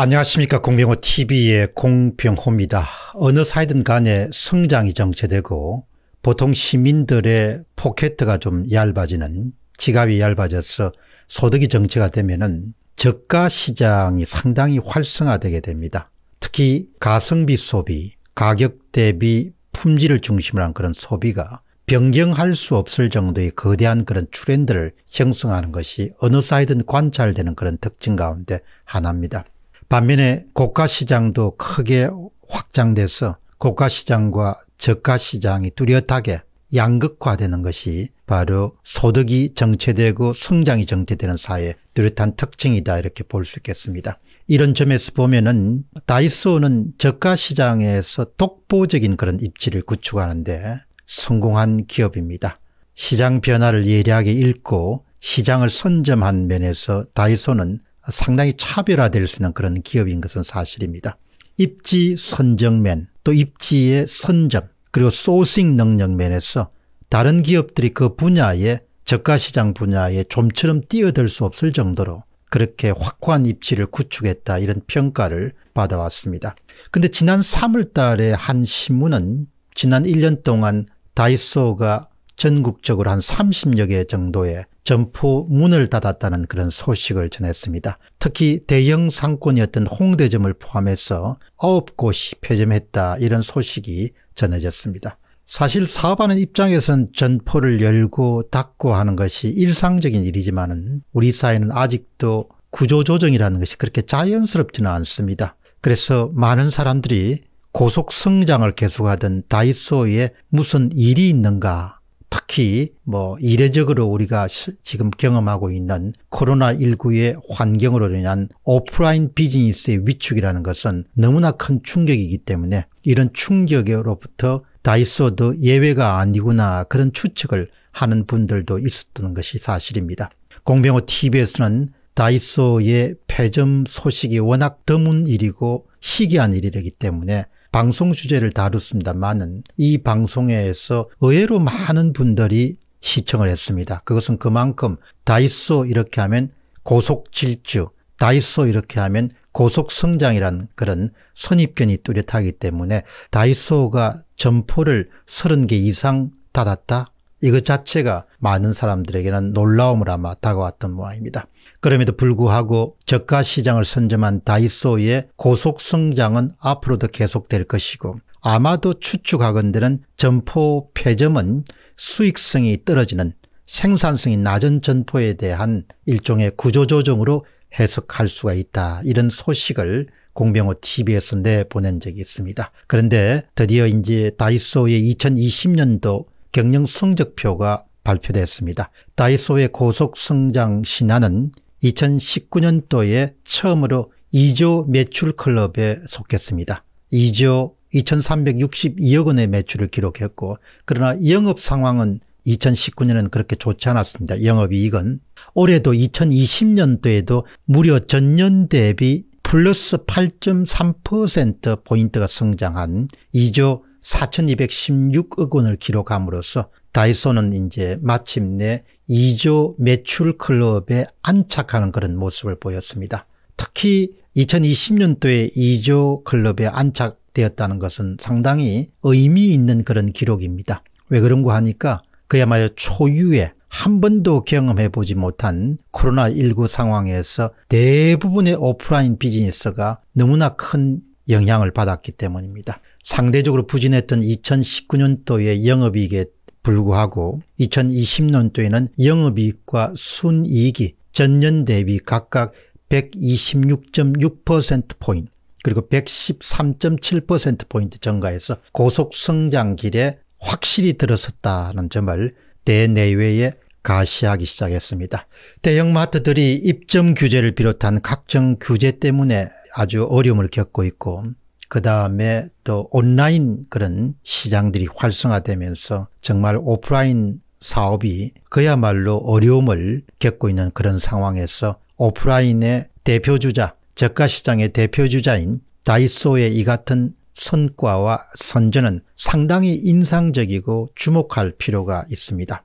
안녕하십니까. 공병호TV의 공병호입니다. 어느 사이든 간에 성장이 정체되고 보통 시민들의 포켓가 트좀 얇아지는 지갑이 얇아져서 소득이 정체가 되면은 저가 시장이 상당히 활성화되게 됩니다. 특히 가성비 소비, 가격 대비 품질을 중심으로 한 그런 소비가 변경할 수 없을 정도의 거대한 그런 트렌드를 형성하는 것이 어느 사이든 관찰되는 그런 특징 가운데 하나입니다. 반면에 고가 시장도 크게 확장돼서 고가 시장과 저가 시장이 뚜렷하게 양극화되는 것이 바로 소득이 정체되고 성장이 정체되는 사회 의 뚜렷한 특징이다 이렇게 볼 수 있겠습니다. 이런 점에서 보면은 다이소는 저가 시장에서 독보적인 그런 입지를 구축하는데 성공한 기업입니다. 시장 변화를 예리하게 읽고 시장을 선점한 면에서 다이소는 상당히 차별화될 수 있는 그런 기업인 것은 사실입니다. 입지 선정면 또 입지의 선점 그리고 소싱 능력면에서 다른 기업들이 그 분야에 저가시장 분야에 좀처럼 뛰어들 수 없을 정도로 그렇게 확고한 입지를 구축했다 이런 평가를 받아왔습니다. 근데 지난 3월 달에 한 신문은 지난 1년 동안 다이소가 전국적으로 한 30여 개 정도의 점포 문을 닫았다는 그런 소식을 전했습니다. 특히 대형 상권이었던 홍대점을 포함해서 9곳이 폐점했다 이런 소식이 전해졌습니다. 사실 사업하는 입장에선 점포를 열고 닫고 하는 것이 일상적인 일이지만 우리 사회는 아직도 구조조정이라는 것이 그렇게 자연스럽지는 않습니다. 그래서 많은 사람들이 고속 성장을 계속하던 다이소에 무슨 일이 있는가 특히 뭐 이례적으로 우리가 지금 경험하고 있는 코로나19의 환경으로 인한 오프라인 비즈니스의 위축이라는 것은 너무나 큰 충격이기 때문에 이런 충격으로부터 다이소도 예외가 아니구나 그런 추측을 하는 분들도 있었던 것이 사실입니다. 공병호 TV에서는 다이소의 폐점 소식이 워낙 드문 일이고 희귀한 일이기 때문에 방송 주제를 다뤘습니다만은 이 방송에서 의외로 많은 분들이 시청을 했습니다. 그것은 그만큼 다이소 이렇게 하면 고속질주, 다이소 이렇게 하면 고속성장이란 그런 선입견이 뚜렷하기 때문에 다이소가 점포를 30개 이상 닫았다? 이것 자체가 많은 사람들에게는 놀라움을 아마 다가왔던 모양입니다. 그럼에도 불구하고 저가 시장을 선점한 다이소의 고속 성장은 앞으로도 계속될 것이고 아마도 추측하건대는 점포 폐점은 수익성이 떨어지는 생산성이 낮은 점포에 대한 일종의 구조조정으로 해석할 수가 있다. 이런 소식을 공병호 TV에서 내보낸 적이 있습니다. 그런데 드디어 이제 다이소의 2020년도 경영 성적표가 발표됐습니다. 다이소의 고속성장 신화는 2019년도에 처음으로 2조 매출 클럽에 속했습니다. 2조 2362억 원의 매출을 기록했고 그러나 영업 상황은 2 0 1 9년에 그렇게 좋지 않았습니다. 영업이익은 올해도 2020년도에도 무려 전년 대비 플러스 8.3%포인트가 성장한 2조 4,216억 원을 기록함으로써 다이소는 이제 마침내 2조 매출 클럽에 안착하는 그런 모습을 보였습니다. 특히 2020년도에 2조 클럽에 안착되었다는 것은 상당히 의미 있는 그런 기록입니다. 왜그런고 하니까 그야말로 초유의 한 번도 경험해 보지 못한 코로나19 상황에서 대부분의 오프라인 비즈니스가 너무나 큰 영향을 받았기 때문입니다. 상대적으로 부진했던 2019년도의 영업이익에 불구하고 2020년도에는 영업이익과 순이익이 전년 대비 각각 126.6%포인트 그리고 113.7%포인트 증가해서 고속성장 길에 확실히 들어섰다는 점을 대내외에 가시하기 시작했습니다. 대형마트들이 입점 규제를 비롯한 각종 규제 때문에 아주 어려움을 겪고 있고 그 다음에 또 온라인 그런 시장들이 활성화되면서 정말 오프라인 사업이 그야말로 어려움을 겪고 있는 그런 상황에서 오프라인의 대표주자, 저가시장의 대표주자인 다이소의 이 같은 성과와 선전은 상당히 인상적이고 주목할 필요가 있습니다.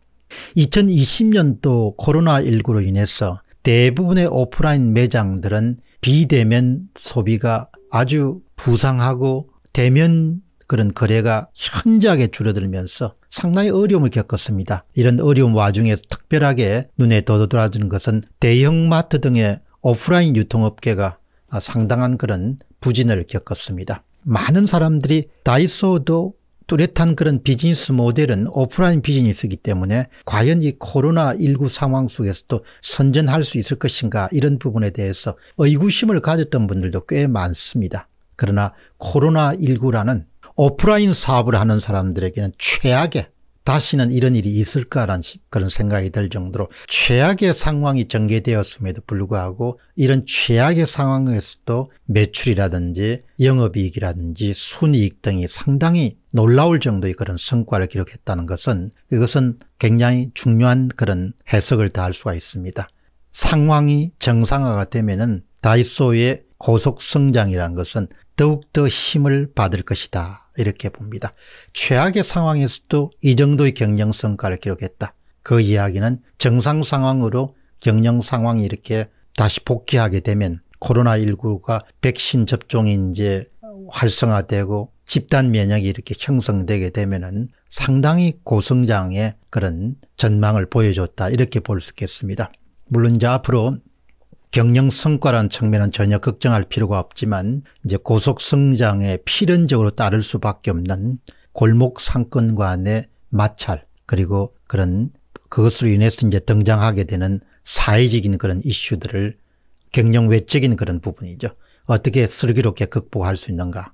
2020년도 코로나19로 인해서 대부분의 오프라인 매장들은 비대면 소비가 아주 부상하고 대면 그런 거래가 현저하게 줄어들면서 상당히 어려움을 겪었습니다. 이런 어려운 와중에 서 특별하게 눈에 더들어지는 것은 대형마트 등의 오프라인 유통업계가 상당한 그런 부진을 겪었습니다. 많은 사람들이 다이소도 뚜렷한 그런 비즈니스 모델은 오프라인 비즈니스이기 때문에 과연 이 코로나19 상황 속에서도 선전할 수 있을 것인가 이런 부분에 대해서 의구심을 가졌던 분들도 꽤 많습니다. 그러나 코로나19라는 오프라인 사업을 하는 사람들에게는 최악의 다시는 이런 일이 있을까라는 그런 생각이 들 정도로 최악의 상황이 전개되었음에도 불구하고 이런 최악의 상황에서도 매출이라든지 영업이익이라든지 순이익 등이 상당히 놀라울 정도의 그런 성과를 기록했다는 것은 이것은 굉장히 중요한 그런 해석을 다할 수가 있습니다. 상황이 정상화가 되면은 다이소의 고속성장이라는 것은 더욱더 힘을 받을 것이다. 이렇게 봅니다. 최악의 상황에서도 이 정도의 경영성과를 기록했다. 그 이야기는 정상 상황으로 경영 상황이 이렇게 다시 복귀하게 되면 코로나19가 백신 접종이 이제 활성화되고 집단 면역이 이렇게 형성되게 되면은 상당히 고성장의 그런 전망을 보여줬다. 이렇게 볼 수 있겠습니다. 물론 이제 앞으로 경영 성과라는 측면은 전혀 걱정할 필요가 없지만 이제 고속 성장에 필연적으로 따를 수밖에 없는 골목 상권 간의 마찰 그리고 그런 그것으로 인해서 이제 등장하게 되는 사회적인 그런 이슈들을 경영 외적인 그런 부분이죠. 어떻게 슬기롭게 극복할 수 있는가.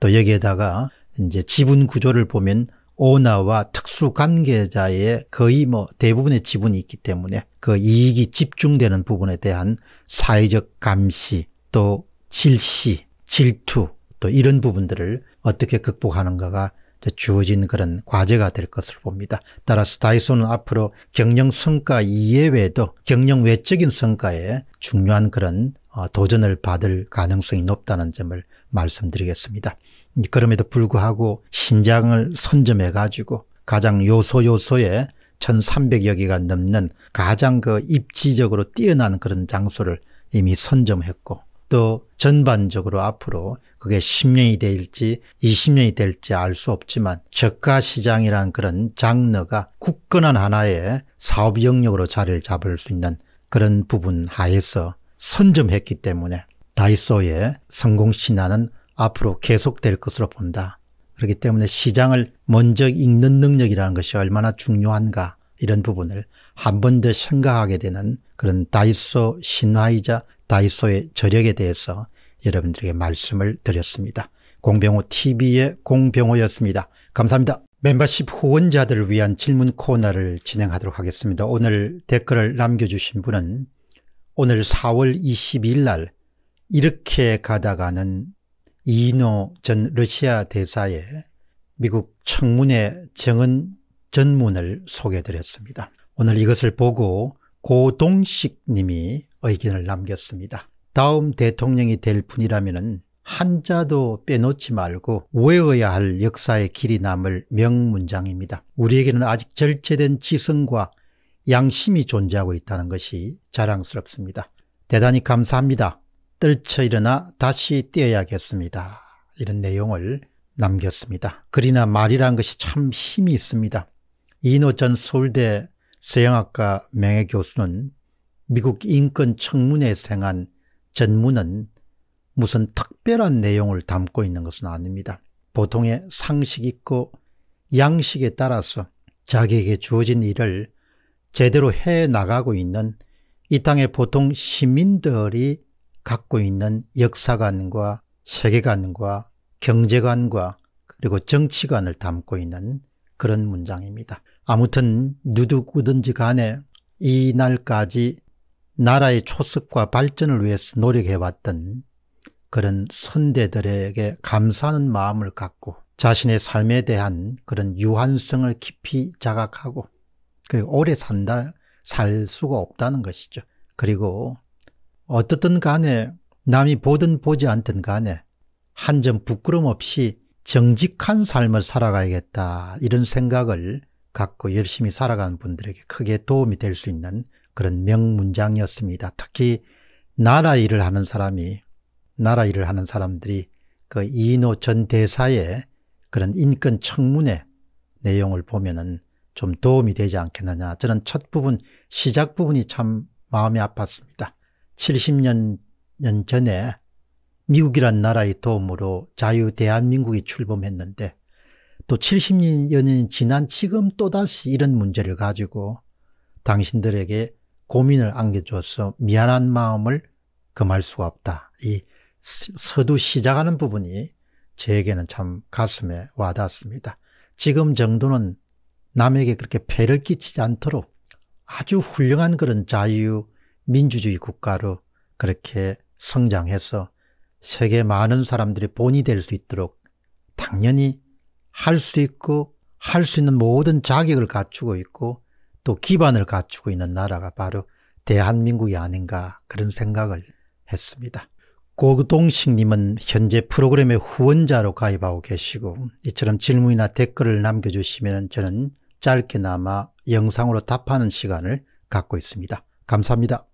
또 여기에다가 이제 지분 구조를 보면 오너와 특수 관계자의 거의 뭐 대부분의 지분이 있기 때문에 그 이익이 집중되는 부분에 대한 사회적 감시 또 질시, 질투 또 이런 부분들을 어떻게 극복하는가가 주어진 그런 과제가 될 것으로 봅니다. 따라서 다이소는 앞으로 경영 성과 이외에도 경영 외적인 성과에 중요한 그런 어, 도전을 받을 가능성이 높다는 점을 말씀드리겠습니다. 그럼에도 불구하고 신장을 선점해 가지고 가장 요소 요소에 1300여 개가 넘는 가장 그 입지적으로 뛰어난 그런 장소를 이미 선점했고 또 전반적으로 앞으로 그게 10년이 될지 20년이 될지 알 수 없지만 저가 시장이란 그런 장르가 굳건한 하나의 사업 영역으로 자리를 잡을 수 있는 그런 부분 하에서 선점했기 때문에 다이소의 성공 신화는 앞으로 계속될 것으로 본다. 그렇기 때문에 시장을 먼저 읽는 능력이라는 것이 얼마나 중요한가 이런 부분을 한 번 더 생각하게 되는 그런 다이소 신화이자 다이소의 저력에 대해서 여러분들에게 말씀을 드렸습니다. 공병호 TV의 공병호였습니다. 감사합니다. 멤버십 후원자들을 위한 질문 코너를 진행하도록 하겠습니다. 오늘 댓글을 남겨주신 분은 오늘 4월 22일 날 이렇게 가다가는 이인호 전 러시아 대사의 미국 청문회 정은 전문을 소개드렸습니다. 해 오늘 이것을 보고 고동식 님이 의견을 남겼습니다. 다음 대통령이 될 분이라면 한자도 빼놓지 말고 외워야 할 역사의 길이 남을 명문장입니다. 우리에게는 아직 절제된 지성과 양심이 존재하고 있다는 것이 자랑스럽습니다. 대단히 감사합니다. 떨쳐 일어나 다시 뛰어야겠습니다. 이런 내용을 남겼습니다. 글이나 말이란 것이 참 힘이 있습니다. 이노 전 서울대 서양학과 명예교수는 미국 인권 청문회에서 한 전문은 무슨 특별한 내용을 담고 있는 것은 아닙니다. 보통의 상식 있고 양식에 따라서 자기에게 주어진 일을 제대로 해 나가고 있는 이 땅의 보통 시민들이 갖고 있는 역사관과 세계관과 경제관과 그리고 정치관을 담고 있는 그런 문장입니다. 아무튼 누구든지 간에 이날까지 나라의 초석과 발전을 위해서 노력해왔던 그런 선대들에게 감사하는 마음을 갖고 자신의 삶에 대한 그런 유한성을 깊이 자각하고 그리고 오래 산다, 살 수가 없다는 것이죠. 그리고 어떻든 간에 남이 보든 보지 않든 간에 한 점 부끄럼 없이 정직한 삶을 살아가야겠다 이런 생각을 갖고 열심히 살아가는 분들에게 크게 도움이 될 수 있는 그런 명문장이었습니다. 특히 나라 일을 하는 사람이 나라 일을 하는 사람들이 그 이인호 전 대사의 그런 인권 청문회 내용을 보면은 좀 도움이 되지 않겠느냐. 저는 첫 부분 시작 부분이 참 마음이 아팠습니다. 70년 년 전에 미국이란 나라의 도움으로 자유 대한민국이 출범했는데 또 70년이 지난 지금 또다시 이런 문제를 가지고 당신들에게 고민을 안겨줘서 미안한 마음을 금할 수가 없다. 이 서두 시작하는 부분이 저에게는 참 가슴에 와닿습니다. 지금 정도는 남에게 그렇게 폐를 끼치지 않도록 아주 훌륭한 그런 자유 민주주의 국가로 그렇게 성장해서 세계 많은 사람들이 본이 될 수 있도록 당연히 할 수 있고 할 수 있는 모든 자격을 갖추고 있고 또 기반을 갖추고 있는 나라가 바로 대한민국이 아닌가 그런 생각을 했습니다. 고동식님은 현재 프로그램의 후원자로 가입하고 계시고 이처럼 질문이나 댓글을 남겨주시면 저는 짧게나마 영상으로 답하는 시간을 갖고 있습니다. 감사합니다.